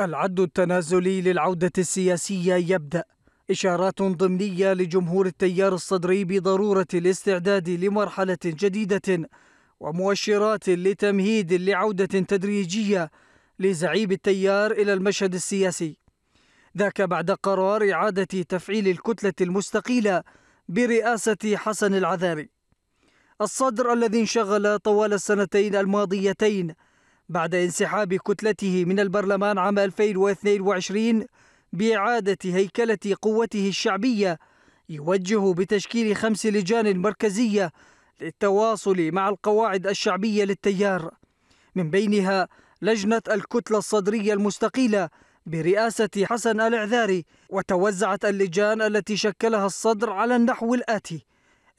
العد التنازلي للعودة السياسية يبدأ إشارات ضمنية لجمهور التيار الصدري بضرورة الاستعداد لمرحلة جديدة ومؤشرات لتمهيد لعودة تدريجية لزعيم التيار إلى المشهد السياسي ذاك بعد قرار إعادة تفعيل الكتلة المستقيلة برئاسة حسن العذاري الصدر الذي انشغل طوال السنتين الماضيتين بعد انسحاب كتلته من البرلمان عام 2022 بإعادة هيكلة قوته الشعبية يوجه بتشكيل خمس لجان مركزية للتواصل مع القواعد الشعبية للتيار من بينها لجنة الكتلة الصدرية المستقيلة برئاسة حسن العذاري وتوزعت اللجان التي شكلها الصدر على النحو الآتي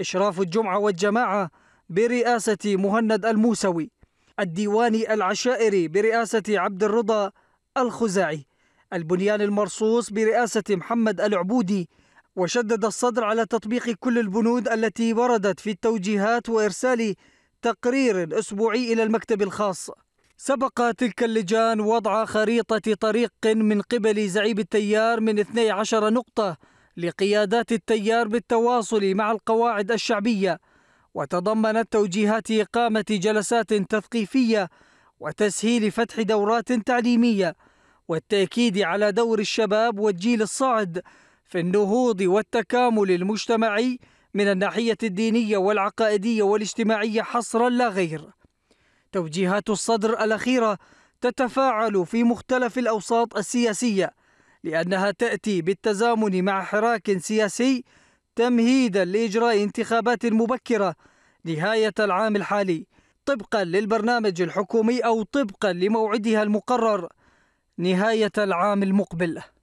إشراف الجمعة والجماعة برئاسة مهند الموسوي الديواني العشائري برئاسة عبد الرضا الخزاعي البنيان المرصوص برئاسة محمد العبودي وشدد الصدر على تطبيق كل البنود التي وردت في التوجيهات وإرسال تقرير أسبوعي إلى المكتب الخاص سبق تلك اللجان وضع خريطة طريق من قبل زعيم التيار من 12 نقطة لقيادات التيار بالتواصل مع القواعد الشعبية وتضمنت توجيهات إقامة جلسات تثقيفية وتسهيل فتح دورات تعليمية والتأكيد على دور الشباب والجيل الصاعد في النهوض والتكامل المجتمعي من الناحية الدينية والعقائدية والاجتماعية حصرا لا غير. توجيهات الصدر الأخيرة تتفاعل في مختلف الأوساط السياسية لأنها تأتي بالتزامن مع حراك سياسي تمهيدا لإجراء انتخابات مبكرة نهاية العام الحالي طبقا للبرنامج الحكومي أو طبقا لموعدها المقرر نهاية العام المقبل